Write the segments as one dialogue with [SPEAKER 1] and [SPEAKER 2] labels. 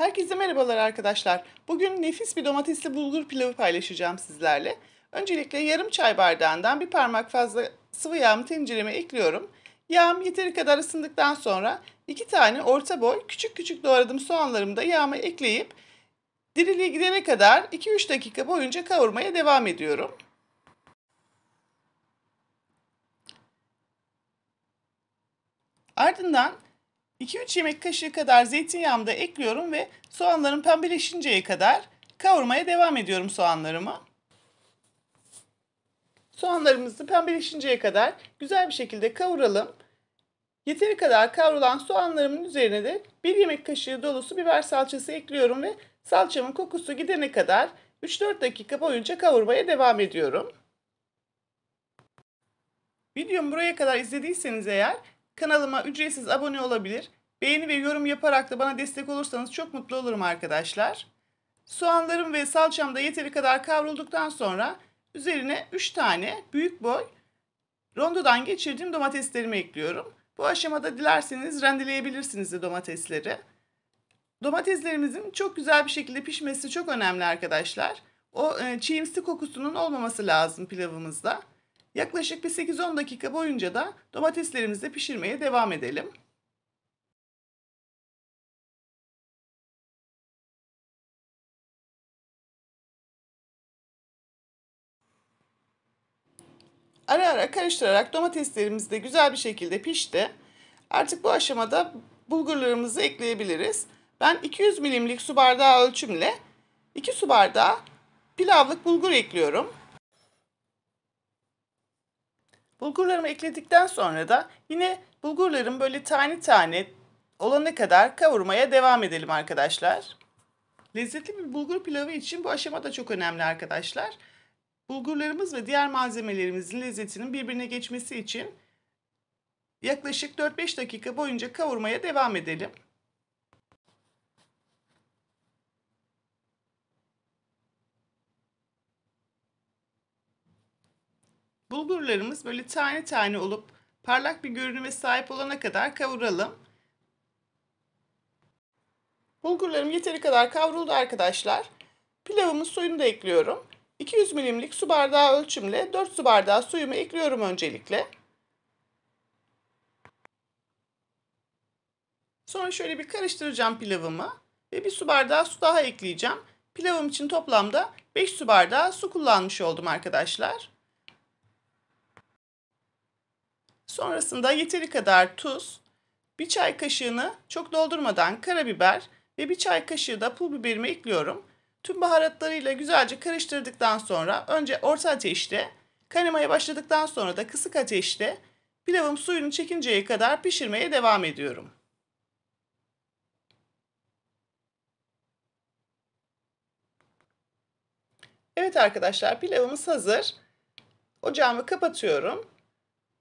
[SPEAKER 1] Herkese merhabalar arkadaşlar. Bugün nefis bir domatesli bulgur pilavı paylaşacağım sizlerle. Öncelikle yarım çay bardağından bir parmak fazla sıvı yağımı tencereme ekliyorum. Yağım yeteri kadar ısındıktan sonra iki tane orta boy küçük küçük doğradığım soğanlarımı da yağıma ekleyip diriliği gidene kadar 2-3 dakika boyunca kavurmaya devam ediyorum. Ardından 2-3 yemek kaşığı kadar zeytinyağımı da ekliyorum ve soğanlarım pembeleşinceye kadar kavurmaya devam ediyorum soğanlarımı. Soğanlarımızı pembeleşinceye kadar güzel bir şekilde kavuralım. Yeteri kadar kavrulan soğanlarımın üzerine de 1 yemek kaşığı dolusu biber salçası ekliyorum ve salçamın kokusu gidene kadar 3-4 dakika boyunca kavurmaya devam ediyorum. Videomu buraya kadar izlediyseniz eğer Kanalıma ücretsiz abone olabilir, beğeni ve yorum yaparak da bana destek olursanız çok mutlu olurum arkadaşlar. Soğanlarım ve salçam da yeteri kadar kavrulduktan sonra üzerine 3 tane büyük boy rondodan geçirdiğim domateslerimi ekliyorum. Bu aşamada dilerseniz rendeleyebilirsiniz de domatesleri. Domateslerimizin çok güzel bir şekilde pişmesi çok önemli arkadaşlar. O e, çiğimsi kokusunun olmaması lazım pilavımızda. Yaklaşık bir 8-10 dakika boyunca da domateslerimizi pişirmeye devam edelim. Ara ara karıştırarak domateslerimiz de güzel bir şekilde pişti. Artık bu aşamada bulgurlarımızı ekleyebiliriz. Ben 200 milimlik su bardağı ölçümle 2 su bardağı pilavlık bulgur ekliyorum. Bulgurlarımı ekledikten sonra da yine bulgurlarım böyle tane tane olana kadar kavurmaya devam edelim arkadaşlar. Lezzetli bir bulgur pilavı için bu aşama da çok önemli arkadaşlar. Bulgurlarımız ve diğer malzemelerimizin lezzetinin birbirine geçmesi için yaklaşık 4-5 dakika boyunca kavurmaya devam edelim. Bulgurlarımız böyle tane tane olup parlak bir görünüme sahip olana kadar kavuralım. Bulgurlarım yeteri kadar kavruldu arkadaşlar. Pilavımın suyunu da ekliyorum. 200 milimlik su bardağı ölçümle 4 su bardağı suyumu ekliyorum öncelikle. Sonra şöyle bir karıştıracağım pilavımı ve bir su bardağı su daha ekleyeceğim. Pilavım için toplamda 5 su bardağı su kullanmış oldum arkadaşlar. Sonrasında yeteri kadar tuz, bir çay kaşığını çok doldurmadan karabiber ve bir çay kaşığı da pul biberimi ekliyorum. Tüm baharatlarıyla güzelce karıştırdıktan sonra önce orta ateşte, kaynamaya başladıktan sonra da kısık ateşte pilavım suyunu çekinceye kadar pişirmeye devam ediyorum. Evet arkadaşlar pilavımız hazır. Ocağımı kapatıyorum.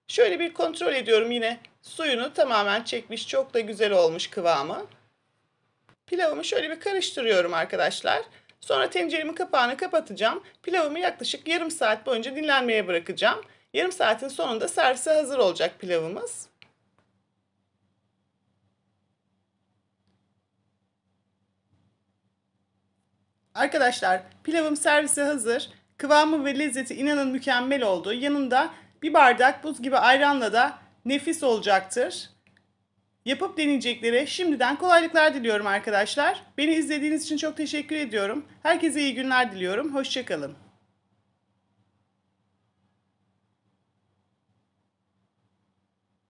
[SPEAKER 1] Şöyle bir kontrol ediyorum yine. Suyunu tamamen çekmiş. Çok da güzel olmuş kıvamı. Pilavımı şöyle bir karıştırıyorum arkadaşlar. Sonra tenceremin kapağını kapatacağım. Pilavımı yaklaşık yarım saat boyunca dinlenmeye bırakacağım. Yarım saatin sonunda servise hazır olacak pilavımız. Arkadaşlar pilavım servise hazır. Kıvamı ve lezzeti inanın mükemmel oldu. Yanında bir bardak buz gibi ayranla da nefis olacaktır. Yapıp deneyeceklere şimdiden kolaylıklar diliyorum arkadaşlar. Beni izlediğiniz için çok teşekkür ediyorum. Herkese iyi günler diliyorum. Hoşçakalın.